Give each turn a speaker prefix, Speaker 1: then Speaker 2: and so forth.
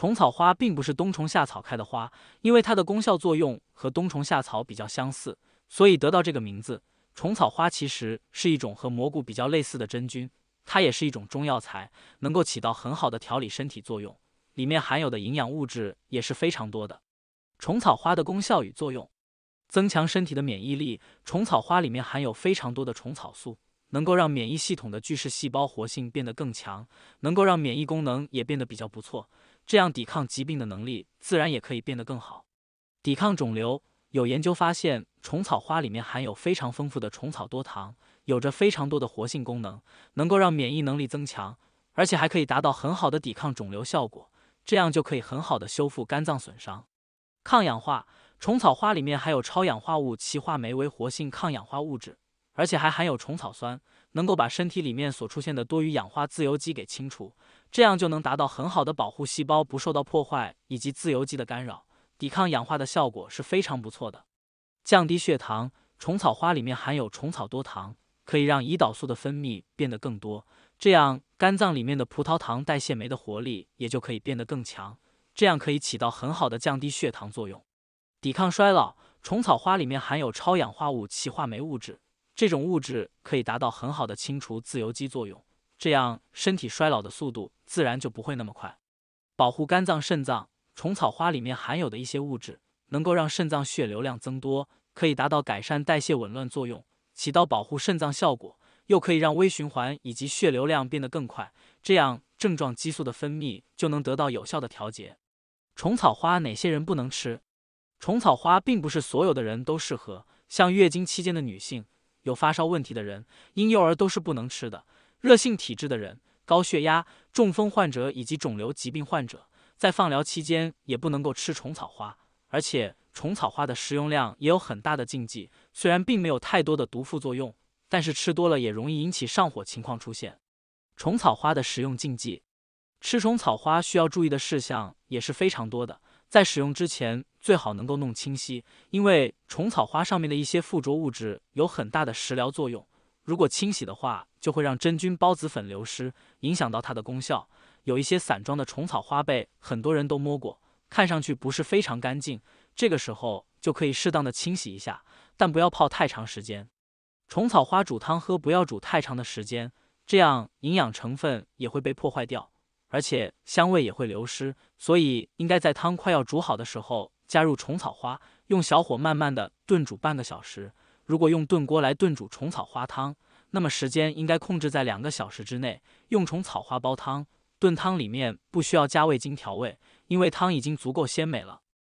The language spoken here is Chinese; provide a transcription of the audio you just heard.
Speaker 1: 虫草花并不是冬虫夏草开的花，因为它的功效作用和冬虫夏草比较相似，所以得到这个名字。虫草花其实是一种和蘑菇比较类似的真菌，它也是一种中药材，能够起到很好的调理身体作用。里面含有的营养物质也是非常多的。虫草花的功效与作用：增强身体的免疫力。虫草花里面含有非常多的虫草素。能够让免疫系统的巨噬细胞活性变得更强，能够让免疫功能也变得比较不错，这样抵抗疾病的能力自然也可以变得更好。抵抗肿瘤，有研究发现，虫草花里面含有非常丰富的虫草多糖，有着非常多的活性功能，能够让免疫能力增强，而且还可以达到很好的抵抗肿瘤效果，这样就可以很好的修复肝脏损伤。抗氧化，虫草花里面含有超氧化物歧化酶为活性抗氧化物质。而且还含有虫草酸，能够把身体里面所出现的多余氧化自由基给清除，这样就能达到很好的保护细胞不受到破坏以及自由基的干扰，抵抗氧化的效果是非常不错的。降低血糖，虫草花里面含有虫草多糖，可以让胰岛素的分泌变得更多，这样肝脏里面的葡萄糖代谢酶的活力也就可以变得更强，这样可以起到很好的降低血糖作用。抵抗衰老，虫草花里面含有超氧化物歧化酶物质。这种物质可以达到很好的清除自由基作用，这样身体衰老的速度自然就不会那么快。保护肝脏、肾脏，虫草花里面含有的一些物质能够让肾脏血流量增多，可以达到改善代谢紊乱作用，起到保护肾脏效果，又可以让微循环以及血流量变得更快，这样症状激素的分泌就能得到有效的调节。虫草花哪些人不能吃？虫草花并不是所有的人都适合，像月经期间的女性。有发烧问题的人、婴幼儿都是不能吃的。热性体质的人、高血压、中风患者以及肿瘤疾病患者，在放疗期间也不能够吃虫草花，而且虫草花的食用量也有很大的禁忌。虽然并没有太多的毒副作用，但是吃多了也容易引起上火情况出现。虫草花的食用禁忌，吃虫草花需要注意的事项也是非常多的，在使用之前。最好能够弄清晰，因为虫草花上面的一些附着物质有很大的食疗作用。如果清洗的话，就会让真菌孢子粉流失，影响到它的功效。有一些散装的虫草花被很多人都摸过，看上去不是非常干净。这个时候就可以适当的清洗一下，但不要泡太长时间。虫草花煮汤喝不要煮太长的时间，这样营养成分也会被破坏掉，而且香味也会流失。所以应该在汤快要煮好的时候。加入虫草花，用小火慢慢的炖煮半个小时。如果用炖锅来炖煮虫草花汤，那么时间应该控制在两个小时之内。用虫草花煲汤，炖汤里面不需要加味精调味，因为汤已经足够鲜美了。